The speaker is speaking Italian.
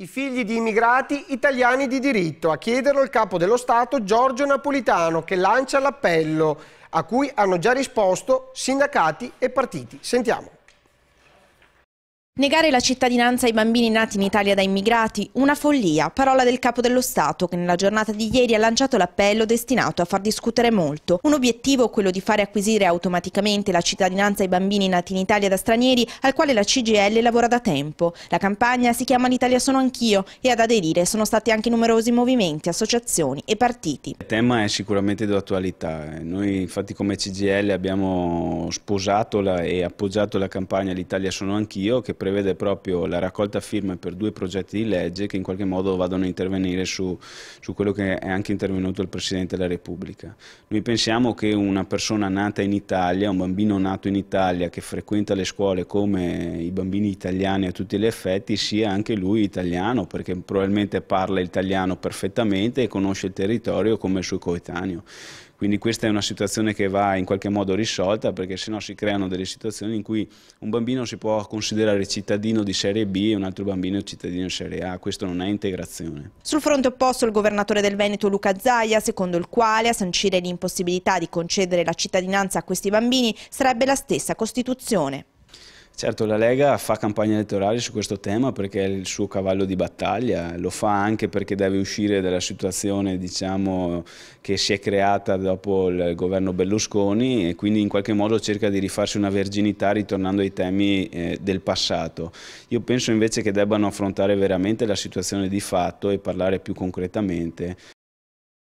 I figli di immigrati italiani di diritto, a chiederlo il capo dello Stato Giorgio Napolitano che lancia l'appello a cui hanno già risposto sindacati e partiti. Sentiamo. Negare la cittadinanza ai bambini nati in Italia da immigrati? Una follia, parola del Capo dello Stato che nella giornata di ieri ha lanciato l'appello destinato a far discutere molto. Un obiettivo quello di fare acquisire automaticamente la cittadinanza ai bambini nati in Italia da stranieri al quale la CGL lavora da tempo. La campagna si chiama L'Italia sono anch'io e ad aderire sono stati anche numerosi movimenti, associazioni e partiti. Il tema è sicuramente d'attualità. Eh. Noi infatti come CGL abbiamo sposato e appoggiato la campagna L'Italia sono anch'io che prende prevede proprio la raccolta firme per due progetti di legge che in qualche modo vadano a intervenire su, su quello che è anche intervenuto il Presidente della Repubblica. Noi pensiamo che una persona nata in Italia, un bambino nato in Italia che frequenta le scuole come i bambini italiani a tutti gli effetti sia anche lui italiano perché probabilmente parla italiano perfettamente e conosce il territorio come il suo coetaneo. Quindi questa è una situazione che va in qualche modo risolta perché sennò si creano delle situazioni in cui un bambino si può considerare cittadino cittadino di Serie B e un altro bambino cittadino di Serie A, questo non è integrazione. Sul fronte opposto il governatore del Veneto Luca Zaia, secondo il quale a sancire l'impossibilità di concedere la cittadinanza a questi bambini sarebbe la stessa Costituzione. Certo, la Lega fa campagna elettorale su questo tema perché è il suo cavallo di battaglia, lo fa anche perché deve uscire dalla situazione diciamo, che si è creata dopo il governo Berlusconi e quindi in qualche modo cerca di rifarsi una verginità ritornando ai temi eh, del passato. Io penso invece che debbano affrontare veramente la situazione di fatto e parlare più concretamente